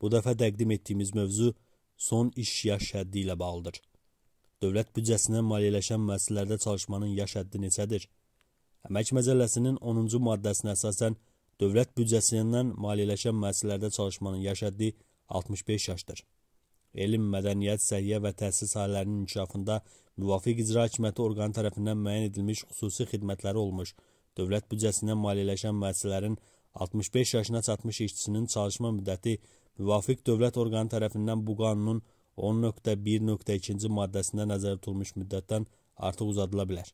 Bu dəfə təqdim etdiyimiz mövzu son iş yaş həddi ilə bağlıdır. Dövlət büdcəsindən maliyyələşən müəssisələrdə çalışmanın yaş həddi neçədir? Əmək məcəlləsinin 10-cu maddəsinə əsasən dövlət büdcəsindən maliyyələşən müəssisələrdə çalışmanın yaş həddi 65 yaşdır. Elm, mədəniyyət, səhiyyə və təhsil sahələrinin inkişafında müvafiq icra hakimiyyəti orqanı tərəfindən müəyyən edilmiş xüsusi xidmətləri olmuş dövlət büdcəsindən maliyyələşən müəssisələrin 65 yaşına çatmış işçisinin çalışma müddəti müvafiq dövlət orqanı tərəfindən bu qanunun 10.1.2-ci maddəsində nəzərdə tutulmuş müddətdən artıq uzadıla bilər.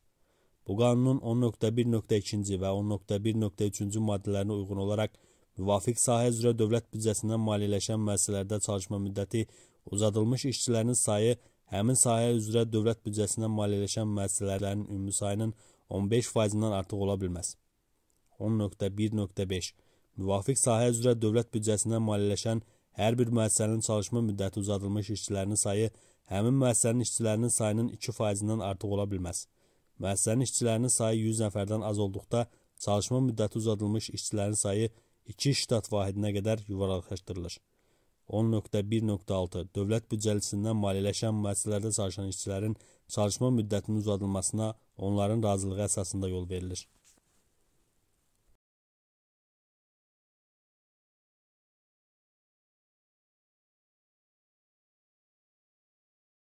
Bu qanunun 10.1.2-ci və 10.1.3-cü maddələrinə uyğun olaraq müvafiq sahə üzrə dövlət büdcəsindən maliyyələşən müəssisələrdə çalışma müddəti uzadılmış işçilərin sayı həmin sahə üzrə dövlət büdcəsindən maliyyələşən müəssisələrin ümumi sayının 15%-dən artıq ola bilməz. 10.1.5 müvafiq sahə üzrə dövlət büdcəsindən maliyyələşən hər bir müəssisənin çalışma müddəti uzadılmış işçilərinin sayı həmin müəssisənin işçilərinin sayının 2%-dən artıq ola bilməz. Müəssisənin işçilərinin sayı 100 nəfərdən az olduqda çalışma müddəti uzadılmış işçilərin sayı 2 ştat vahidinə qədər yuvarlaqlaşdırılır. 10.1.6 Dövlət büdcəsindən maliyyələşən müəssisələrdə çalışan işçilərin çalışma müddətinin uzadılmasına onların razılığı əsasında yol verilir.